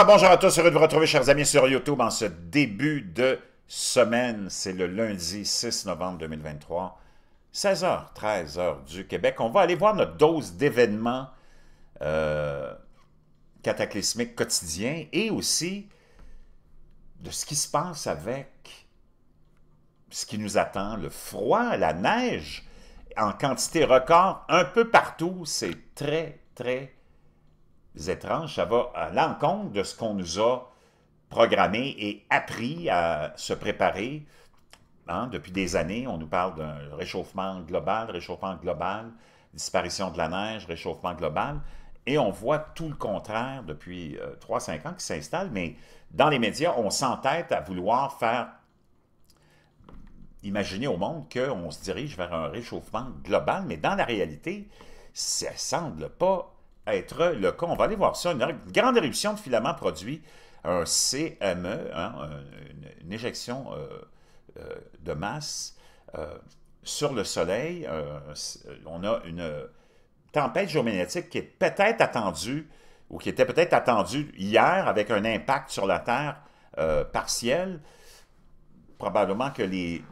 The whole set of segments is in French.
Ah, bonjour à tous, heureux de vous retrouver, chers amis, sur YouTube en ce début de semaine. C'est le lundi 6 novembre 2023, 16h, 13h du Québec. On va aller voir notre dose d'événements euh, cataclysmiques quotidiens et aussi de ce qui se passe avec ce qui nous attend, le froid, la neige, en quantité record, un peu partout. C'est très, très étranges, ça va à l'encontre de ce qu'on nous a programmé et appris à se préparer. Hein, depuis des années, on nous parle d'un réchauffement global, réchauffement global, disparition de la neige, réchauffement global. Et on voit tout le contraire depuis 3-5 euh, ans qui s'installe, mais dans les médias, on s'entête à vouloir faire imaginer au monde qu'on se dirige vers un réchauffement global, mais dans la réalité, ça ne semble pas être le cas. On va aller voir ça. Une er- grande éruption de filaments produit un CME, hein, une, éjection euh, euh, de masse euh, sur le Soleil. on a une tempête géomagnétique qui est peut-être attendue, ou qui était peut-être attendue hier avec un impact sur la Terre partiel. Probablement que les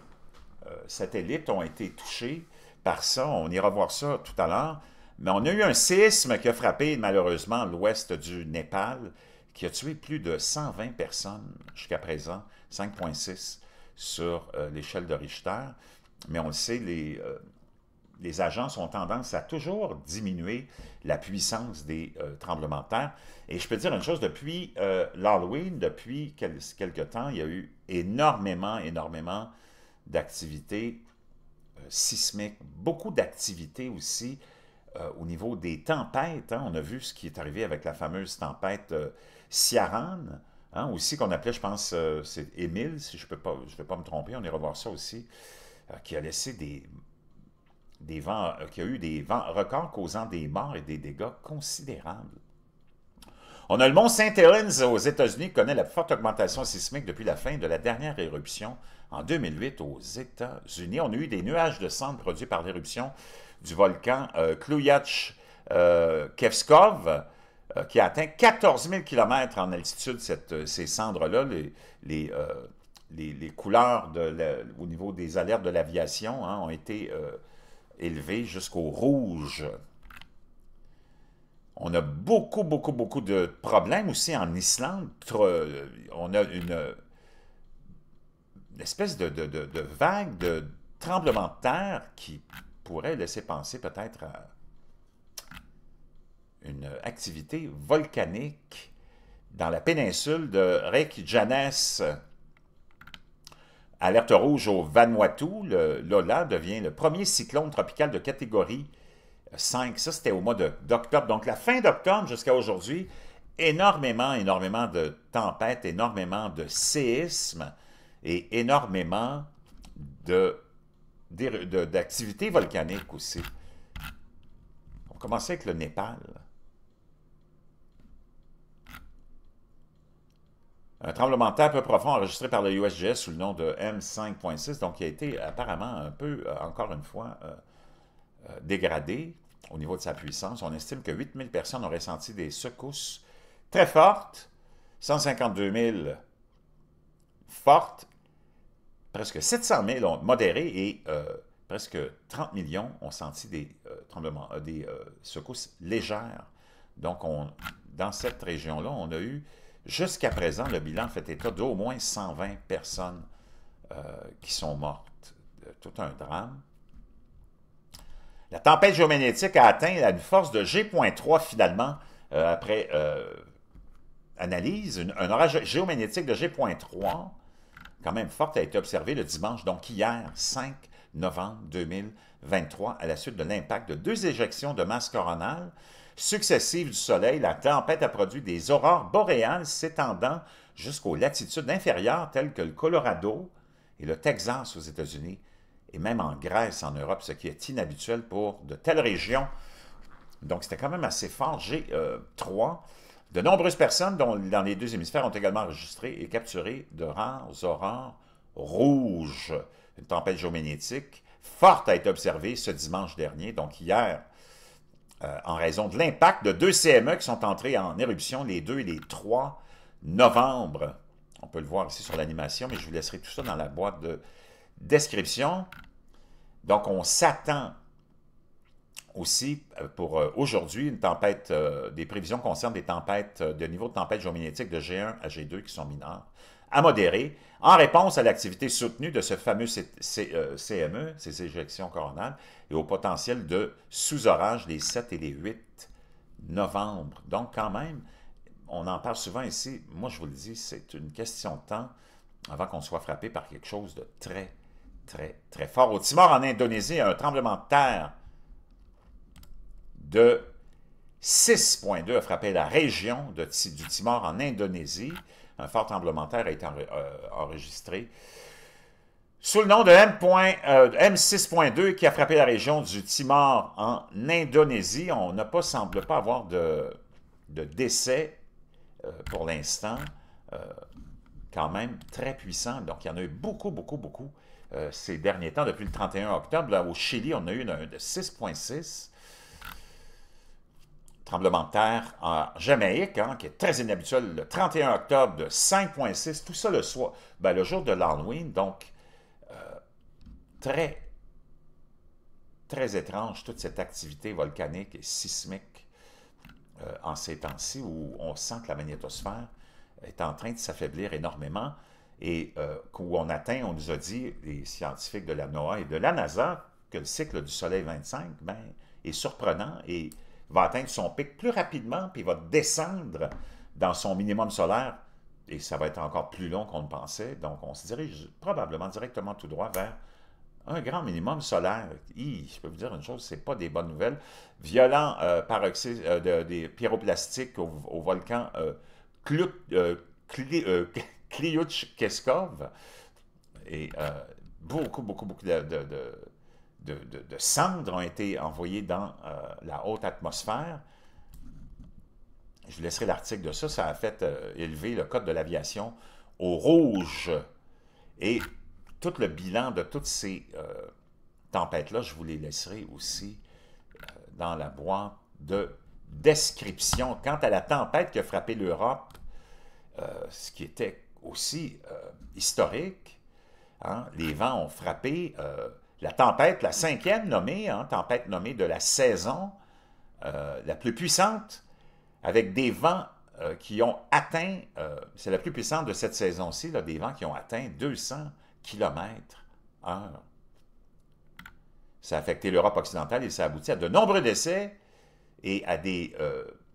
satellites ont été touchés par ça. On ira voir ça tout à l'heure. Mais on a eu un séisme qui a frappé malheureusement l'ouest du Népal, qui a tué plus de 120 personnes jusqu'à présent, 5,6 sur euh, l'échelle de Richter. Mais on le sait, les, euh, agences ont tendance à toujours diminuer la puissance des euh, tremblements de terre. Et je peux dire une chose, depuis l'Halloween, depuis quelques temps, il y a eu énormément, énormément d'activités sismiques, beaucoup d'activités aussi euh, au niveau des tempêtes. Hein, on a vu ce qui est arrivé avec la fameuse tempête siaran euh, hein, aussi qu'on appelait, je pense, euh, c'est Émile, si je ne vais pas me tromper, on ira voir ça aussi, qui a laissé des, des vents, qui a eu des vents records causant des morts et des dégâts considérables. On a le mont Saint Helens aux États-Unis qui connaît la forte augmentation sismique depuis la fin de la dernière éruption en 2008 aux États-Unis. On a eu des nuages de cendres produits par l'éruption du volcan euh, euh kevskov euh, qui a atteint 14 000 km en altitude, euh, ces cendres-là, les, les, couleurs au niveau des alertes de l'aviation hein, ont été élevées jusqu'au rouge. On a beaucoup, beaucoup, beaucoup de problèmes aussi en Islande. On a une, espèce de, de vague de tremblement de terre qui pourrait laisser penser peut-être à une activité volcanique dans la péninsule de Reykjanes. Alerte rouge au Vanuatu, le Lola devient le premier cyclone tropical de catégorie 5. Ça, c'était au mois d'octobre. Donc, la fin d'octobre jusqu'à aujourd'hui, énormément, énormément de tempêtes, énormément de séismes et énormément de d'activité volcanique aussi. On commencer avec le Népal. Un tremblement de terre peu profond enregistré par le USGS sous le nom de M5.6, donc qui a été apparemment un peu, euh, encore une fois, euh, euh, dégradé au niveau de sa puissance. On estime que 8000 personnes ont ressenti des secousses très fortes, 152 000 fortes presque 700 000 ont modéré et euh, presque 30 millions ont senti des euh, tremblements, euh, des secousses légères. Donc, dans cette région-là, on a eu, jusqu'à présent, le bilan fait état d'au moins 120 personnes qui sont mortes. Tout un drame. La tempête géomagnétique a atteint une force de G.3 finalement, après analyse, un orage géomagnétique de G.3 quand même forte a été observée le dimanche, donc hier, 5 novembre 2023, à la suite de l'impact de deux éjections de masse coronale successives du Soleil. La tempête a produit des aurores boréales s'étendant jusqu'aux latitudes inférieures telles que le Colorado et le Texas aux États-Unis, et même en Grèce, en Europe, ce qui est inhabituel pour de telles régions. Donc c'était quand même assez fort. G3. Euh, de nombreuses personnes dans les deux hémisphères ont également enregistré et capturé de rares aurores rouges. Une tempête géomagnétique forte a été observée ce dimanche dernier, donc hier, euh, en raison de l'impact de deux CME qui sont entrés en éruption les 2 et les 3 novembre. On peut le voir ici sur l'animation, mais je vous laisserai tout ça dans la boîte de description. Donc, on s'attend aussi, euh, pour euh, aujourd'hui, une tempête, euh, des prévisions concernent des tempêtes de niveau de tempête géomagnétique de G1 à G2 qui sont mineurs, à modérer en réponse à l'activité soutenue de ce fameux CME, ces éjections coronales, et au potentiel de sous-orage les 7 et les 8 novembre. Donc, quand même, on en parle souvent ici. Moi, je vous le dis, c'est une question de temps avant qu'on soit frappé par quelque chose de très, très, très fort. Au Timor, en Indonésie, un tremblement de terre de 6,2 a frappé la région de, du Timor en Indonésie. Un fort tremblement de terre a été euh, enregistré. Sous le nom de M. 62 euh, qui a frappé la région du Timor en Indonésie, on ne pas, semble pas avoir de, décès euh, pour l'instant. quand même très puissant. Donc, il y en a eu beaucoup, beaucoup, beaucoup ces derniers temps. Depuis le 31 octobre, au Chili, on a eu un de 6,6 tremblement de terre en Jamaïque, hein, qui est très inhabituel, le 31 octobre de 5,6, tout ça le soir, ben, le jour de l'Halloween, donc euh, très, très étrange toute cette activité volcanique et sismique euh, en ces temps-ci où on sent que la magnétosphère est en train de s'affaiblir énormément et euh, où on atteint, on nous a dit, les scientifiques de la NOAA et de la NASA, que le cycle du Soleil 25 ben, est surprenant et va atteindre son pic plus rapidement, puis va descendre dans son minimum solaire, et ça va être encore plus long qu'on ne pensait, donc on se dirige probablement directement tout droit vers un grand minimum solaire. je peux vous dire une chose, ce n'est pas des bonnes nouvelles. Violent euh, euh, des pyroplastiques au, volcan euh, euh keskov et beaucoup, beaucoup, beaucoup de de, cendres ont été envoyées dans euh, la haute atmosphère. Je vous laisserai l'article de ça. Ça a fait euh, élever le code de l'aviation au rouge. Et tout le bilan de toutes ces euh, tempêtes-là, je vous les laisserai aussi dans la boîte de description. Quant à la tempête qui a frappé l'Europe, ce qui était aussi historique, hein, les vents ont frappé la tempête, la cinquième nommée, hein, tempête nommée de la saison, euh, la plus puissante, avec des vents euh, qui ont atteint, euh, c'est la plus puissante de cette saison-ci, des vents qui ont atteint 200 km h Ça a affecté l'Europe occidentale et ça a abouti à de nombreux décès et à des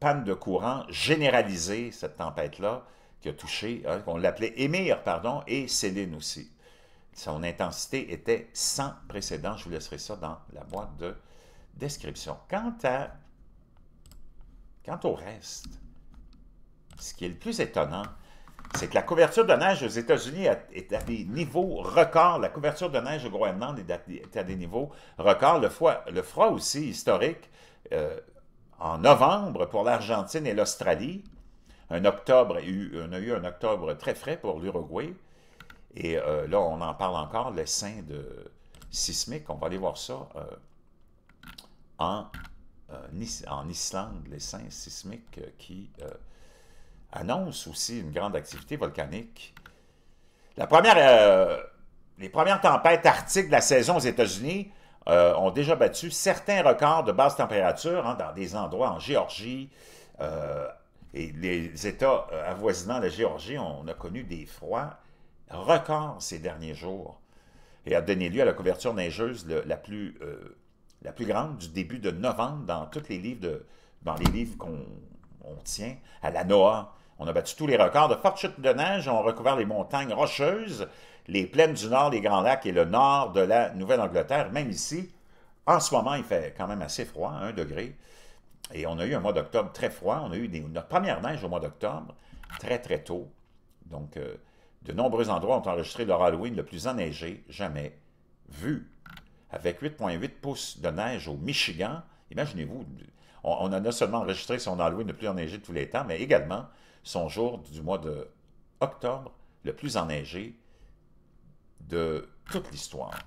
pannes de courant généralisées, cette tempête-là, qui a touché, hein, qu'on l'appelait Émir, pardon, et Céline aussi. Son intensité était sans précédent. Je vous laisserai ça dans la boîte de description. Quant, au reste, ce qui est le plus étonnant, c'est que la couverture de neige aux États-Unis est à des niveaux records. La couverture de neige au Groenland est à des niveaux records. Le, froid, aussi historique euh, en novembre pour l'Argentine et l'Australie. Un octobre, on a eu un octobre très frais pour l'Uruguay. Et euh, là, on en parle encore, les saints de sismique. On va aller voir ça euh, euh, en, Islande, les seins sismiques qui annoncent aussi une grande activité volcanique. La première, les premières tempêtes arctiques de la saison aux États-Unis ont déjà battu certains records de basse température hein, dans des endroits en Géorgie, et les États avoisinants la Géorgie, on a connu des froids record ces derniers jours et a donné lieu à la couverture neigeuse la, plus, euh, la plus grande du début de novembre dans tous les livres de, dans les livres qu'on tient à la Noah. On a battu tous les records de fortes chutes de neige, on a recouvert les montagnes rocheuses, les plaines du nord, les grands lacs et le nord de la Nouvelle-Angleterre. Même ici, en ce moment, il fait quand même assez froid, 1 degré. Et on a eu un mois d'octobre très froid. On a eu des, notre première neige au mois d'octobre, très, très tôt. Donc, euh, de nombreux endroits ont enregistré leur Halloween le plus enneigé jamais vu. Avec 8,8 pouces de neige au Michigan, imaginez-vous, on, a non seulement enregistré son Halloween le plus enneigé de tous les temps, mais également son jour du mois de octobre le plus enneigé de toute l'histoire.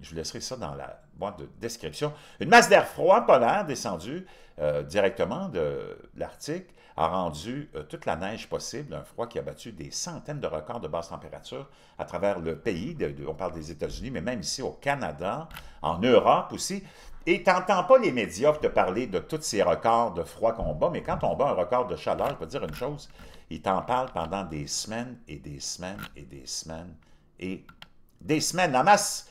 Je vous laisserai ça dans la boîte de description. Une masse d'air froid polaire descendue euh, directement de l'Arctique a rendu euh, toute la neige possible, un froid qui a battu des centaines de records de basse température à travers le pays, on parle des États-Unis, mais même ici au Canada, en Europe aussi. Et tu n'entends pas les médias te parler de tous ces records de froid qu'on bat, mais quand on bat un record de chaleur, je peux te dire une chose, ils t'en parlent pendant des semaines et des semaines et des semaines et des semaines. La masse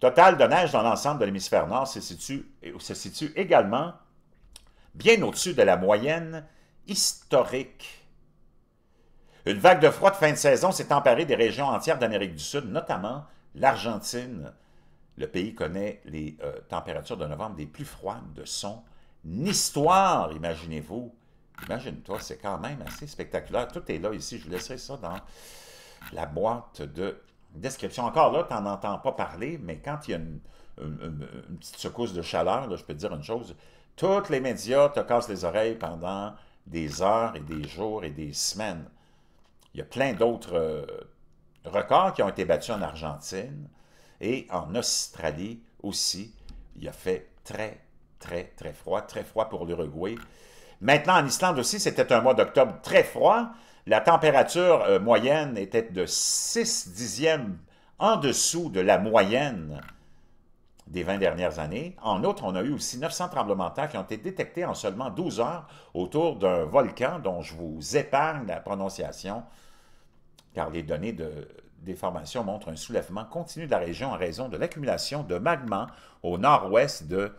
totale de neige dans l'ensemble de l'hémisphère nord se situe également bien au-dessus de la moyenne historique. Une vague de froid de fin de saison s'est emparée des régions entières d'Amérique du Sud, notamment l'Argentine. Le pays connaît les euh, températures de novembre des plus froides de son histoire, imaginez-vous. Imagine-toi, c'est quand même assez spectaculaire. Tout est là ici. Je vous laisserai ça dans la boîte de description. Encore là, tu n'en entends pas parler, mais quand il y a une, petite secousse de chaleur, je peux te dire une chose, tous les médias te cassent les oreilles pendant des heures et des jours et des semaines. Il y a plein d'autres euh, records qui ont été battus en Argentine et en Australie aussi. Il a fait très, très, très froid, très froid pour l'Uruguay. Maintenant, en Islande aussi, c'était un mois d'octobre très froid. La température euh, moyenne était de 6 dixièmes en dessous de la moyenne des 20 dernières années. En outre, on a eu aussi 900 tremblements de terre qui ont été détectés en seulement 12 heures autour d'un volcan dont je vous épargne la prononciation, car les données de, déformation montrent un soulèvement continu de la région en raison de l'accumulation de magma au nord-ouest de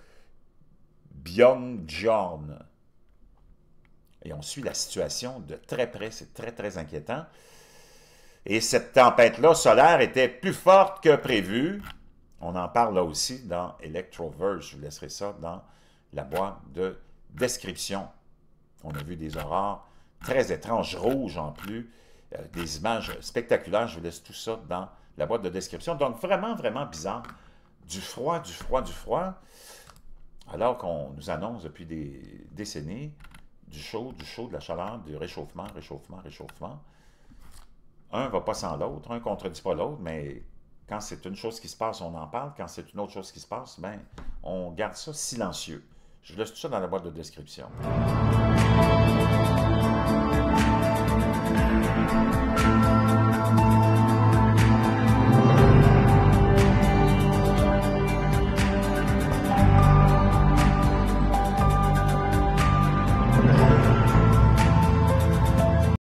Byongjorn. Et on suit la situation de très près, c'est très très inquiétant. Et cette tempête-là solaire était plus forte que prévu, on en parle là aussi dans Electroverse. Je vous laisserai ça dans la boîte de description. On a vu des aurores très étranges, rouges en plus, euh, des images spectaculaires. Je vous laisse tout ça dans la boîte de description. Donc, vraiment, vraiment bizarre. Du froid, du froid, du froid. Alors qu'on nous annonce depuis des décennies du chaud, du chaud, de la chaleur, du réchauffement, réchauffement, réchauffement. Un va pas sans l'autre, un contredit pas l'autre, mais quand c'est une chose qui se passe, on en parle. Quand c'est une autre chose qui se passe, ben, on garde ça silencieux. Je laisse tout ça dans la boîte de description.